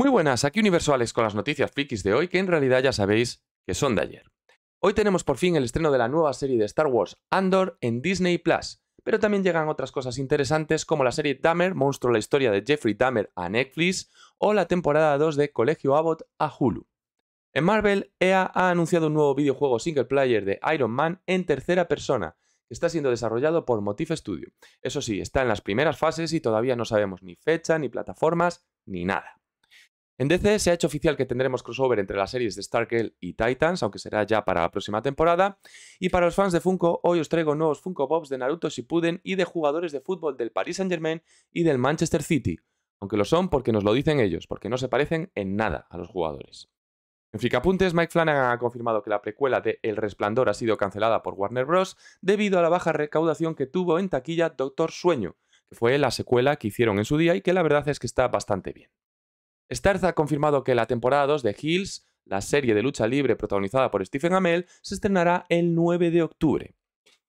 Muy buenas, aquí universales con las noticias frikis de hoy, que en realidad ya sabéis que son de ayer. Hoy tenemos por fin el estreno de la nueva serie de Star Wars, Andor, en Disney Plus, pero también llegan otras cosas interesantes como la serie Dahmer, Monstruo la historia de Jeffrey Dahmer a Netflix, o la temporada 2 de Colegio Abbott a Hulu. En Marvel, EA ha anunciado un nuevo videojuego single player de Iron Man en tercera persona, que está siendo desarrollado por Motif Studio. Eso sí, está en las primeras fases y todavía no sabemos ni fecha, ni plataformas, ni nada. En DC se ha hecho oficial que tendremos crossover entre las series de Stargirl y Titans, aunque será ya para la próxima temporada. Y para los fans de Funko, hoy os traigo nuevos Funko Pops de Naruto Shippuden y de jugadores de fútbol del Paris Saint Germain y del Manchester City. Aunque lo son porque nos lo dicen ellos, porque no se parecen en nada a los jugadores. En Fricapuntes, Mike Flanagan ha confirmado que la precuela de El Resplandor ha sido cancelada por Warner Bros. debido a la baja recaudación que tuvo en taquilla Doctor Sueño, que fue la secuela que hicieron en su día y que la verdad es que está bastante bien. Starz ha confirmado que la temporada 2 de Hills, la serie de lucha libre protagonizada por Stephen Amell, se estrenará el 9 de octubre.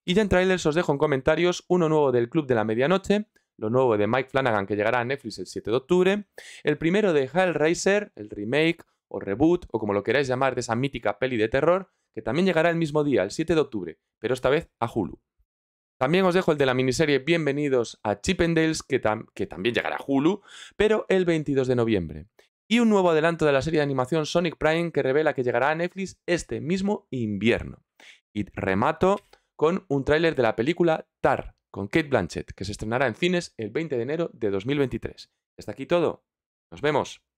Y ya en trailers os dejo en comentarios uno nuevo del Club de la Medianoche, lo nuevo de Mike Flanagan que llegará a Netflix el 7 de octubre, el primero de Hellraiser, el remake o reboot o como lo queráis llamar de esa mítica peli de terror, que también llegará el mismo día, el 7 de octubre, pero esta vez a Hulu. También os dejo el de la miniserie Bienvenidos a Chippendales, que, que también llegará a Hulu, pero el 22 de noviembre. Y un nuevo adelanto de la serie de animación Sonic Prime que revela que llegará a Netflix este mismo invierno. Y remato con un tráiler de la película Tar, con Kate Blanchett, que se estrenará en cines el 20 de enero de 2023. Hasta aquí todo. Nos vemos.